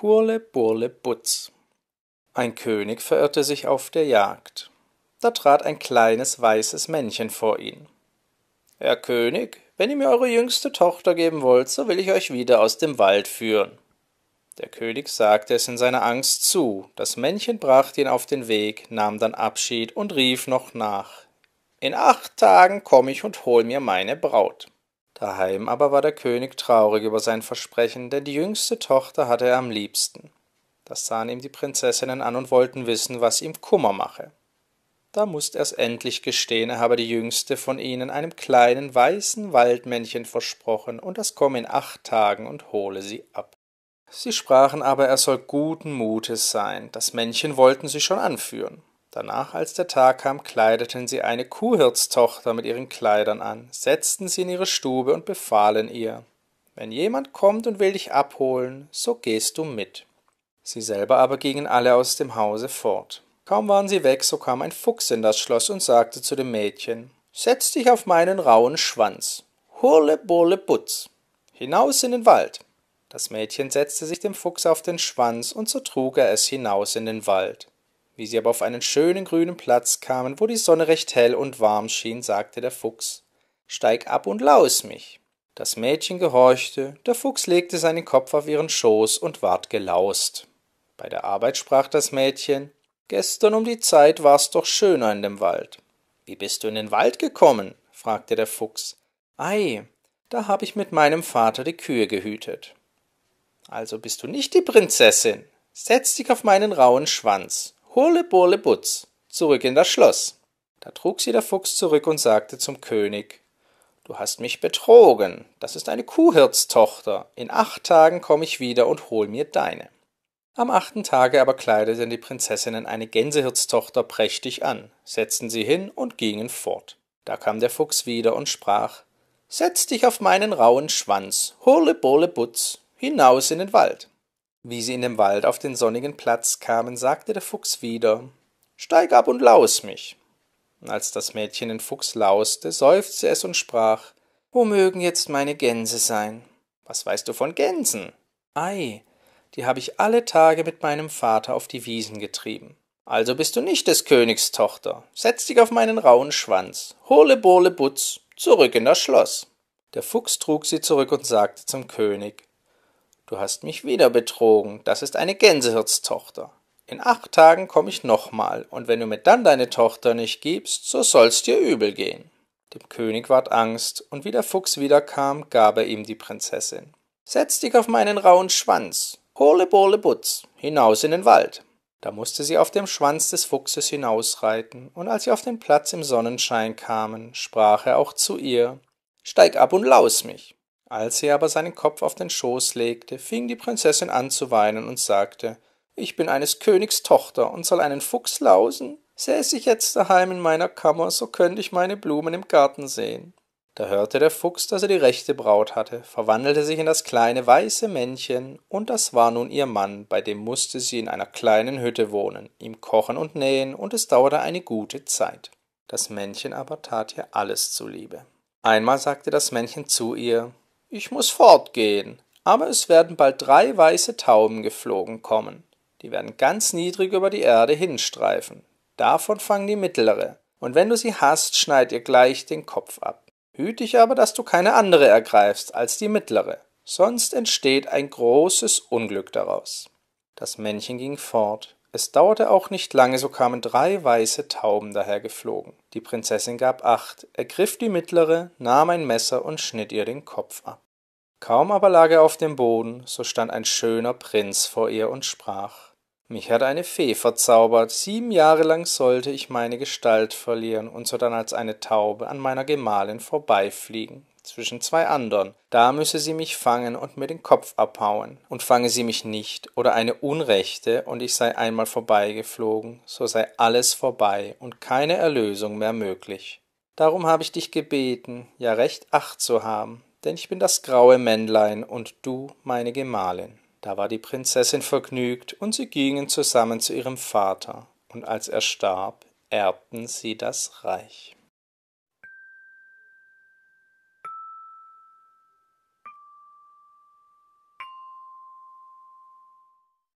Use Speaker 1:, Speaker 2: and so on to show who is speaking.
Speaker 1: Kurle Burle Butz. Ein König verirrte sich auf der Jagd. Da trat ein kleines weißes Männchen vor ihn. Herr König, wenn ihr mir eure jüngste Tochter geben wollt, so will ich euch wieder aus dem Wald führen. Der König sagte es in seiner Angst zu, das Männchen brachte ihn auf den Weg, nahm dann Abschied und rief noch nach. In acht Tagen komm ich und hol mir meine Braut. Daheim aber war der König traurig über sein Versprechen, denn die jüngste Tochter hatte er am liebsten. Das sahen ihm die Prinzessinnen an und wollten wissen, was ihm Kummer mache. Da mußt er's endlich gestehen, er habe die jüngste von ihnen einem kleinen weißen Waldmännchen versprochen, und das komme in acht Tagen und hole sie ab. Sie sprachen aber, er soll guten Mutes sein, das Männchen wollten sie schon anführen. Danach, als der Tag kam, kleideten sie eine Kuhhirtstochter mit ihren Kleidern an, setzten sie in ihre Stube und befahlen ihr, wenn jemand kommt und will dich abholen, so gehst du mit. Sie selber aber gingen alle aus dem Hause fort. Kaum waren sie weg, so kam ein Fuchs in das Schloss und sagte zu dem Mädchen, Setz dich auf meinen rauen Schwanz. Hurle, burle, butz. Hinaus in den Wald. Das Mädchen setzte sich dem Fuchs auf den Schwanz, und so trug er es hinaus in den Wald. Wie sie aber auf einen schönen grünen Platz kamen, wo die Sonne recht hell und warm schien, sagte der Fuchs Steig ab und laus mich. Das Mädchen gehorchte, der Fuchs legte seinen Kopf auf ihren Schoß und ward gelaust. Bei der Arbeit sprach das Mädchen Gestern um die Zeit war's doch schöner in dem Wald. Wie bist du in den Wald gekommen? fragte der Fuchs. Ei, da hab ich mit meinem Vater die Kühe gehütet. Also bist du nicht die Prinzessin. Setz dich auf meinen rauen Schwanz. Hole Burle Butz, zurück in das Schloss. Da trug sie der Fuchs zurück und sagte zum König, Du hast mich betrogen, das ist eine Kuhhirtstochter, in acht Tagen komme ich wieder und hol mir deine. Am achten Tage aber kleideten die Prinzessinnen eine Gänsehirtstochter prächtig an, setzten sie hin und gingen fort. Da kam der Fuchs wieder und sprach, Setz dich auf meinen rauen Schwanz, hole Bole Butz, hinaus in den Wald. Wie sie in dem Wald auf den sonnigen Platz kamen, sagte der Fuchs wieder Steig ab und laus mich. Als das Mädchen den Fuchs lauste, seufzte es und sprach Wo mögen jetzt meine Gänse sein? Was weißt du von Gänsen? Ei, die habe ich alle Tage mit meinem Vater auf die Wiesen getrieben. Also bist du nicht des Königs Tochter. Setz dich auf meinen rauen Schwanz. Hole Bole Butz, zurück in das Schloss. Der Fuchs trug sie zurück und sagte zum König Du hast mich wieder betrogen, das ist eine Gänsehirtstochter. In acht Tagen komme ich nochmal, und wenn du mir dann deine Tochter nicht gibst, so soll's dir übel gehen. Dem König ward Angst, und wie der Fuchs wiederkam, gab er ihm die Prinzessin. Setz dich auf meinen rauen Schwanz, hole bole butz, hinaus in den Wald. Da mußte sie auf dem Schwanz des Fuchses hinausreiten, und als sie auf den Platz im Sonnenschein kamen, sprach er auch zu ihr Steig ab und laus mich. Als sie aber seinen Kopf auf den Schoß legte, fing die Prinzessin an zu weinen und sagte Ich bin eines Königs Tochter und soll einen Fuchs lausen? Säß ich jetzt daheim in meiner Kammer, so könnte ich meine Blumen im Garten sehen. Da hörte der Fuchs, dass er die rechte Braut hatte, verwandelte sich in das kleine weiße Männchen, und das war nun ihr Mann, bei dem musste sie in einer kleinen Hütte wohnen, ihm kochen und nähen, und es dauerte eine gute Zeit. Das Männchen aber tat ihr alles zuliebe. Einmal sagte das Männchen zu ihr ich muss fortgehen, aber es werden bald drei weiße Tauben geflogen kommen. Die werden ganz niedrig über die Erde hinstreifen. Davon fang die mittlere. Und wenn du sie hast, schneid ihr gleich den Kopf ab. Hüt dich aber, dass du keine andere ergreifst als die mittlere, sonst entsteht ein großes Unglück daraus. Das Männchen ging fort. Es dauerte auch nicht lange, so kamen drei weiße Tauben dahergeflogen. Die Prinzessin gab acht, ergriff die mittlere, nahm ein Messer und schnitt ihr den Kopf ab. Kaum aber lag er auf dem Boden, so stand ein schöner Prinz vor ihr und sprach Mich hat eine Fee verzaubert, sieben Jahre lang sollte ich meine Gestalt verlieren und sodann als eine Taube an meiner Gemahlin vorbeifliegen zwischen zwei andern, da müsse sie mich fangen und mir den Kopf abhauen. Und fange sie mich nicht, oder eine Unrechte, und ich sei einmal vorbeigeflogen, so sei alles vorbei und keine Erlösung mehr möglich. Darum habe ich dich gebeten, ja recht acht zu haben, denn ich bin das graue Männlein und du meine Gemahlin. Da war die Prinzessin vergnügt, und sie gingen zusammen zu ihrem Vater, und als er starb, erbten sie das Reich.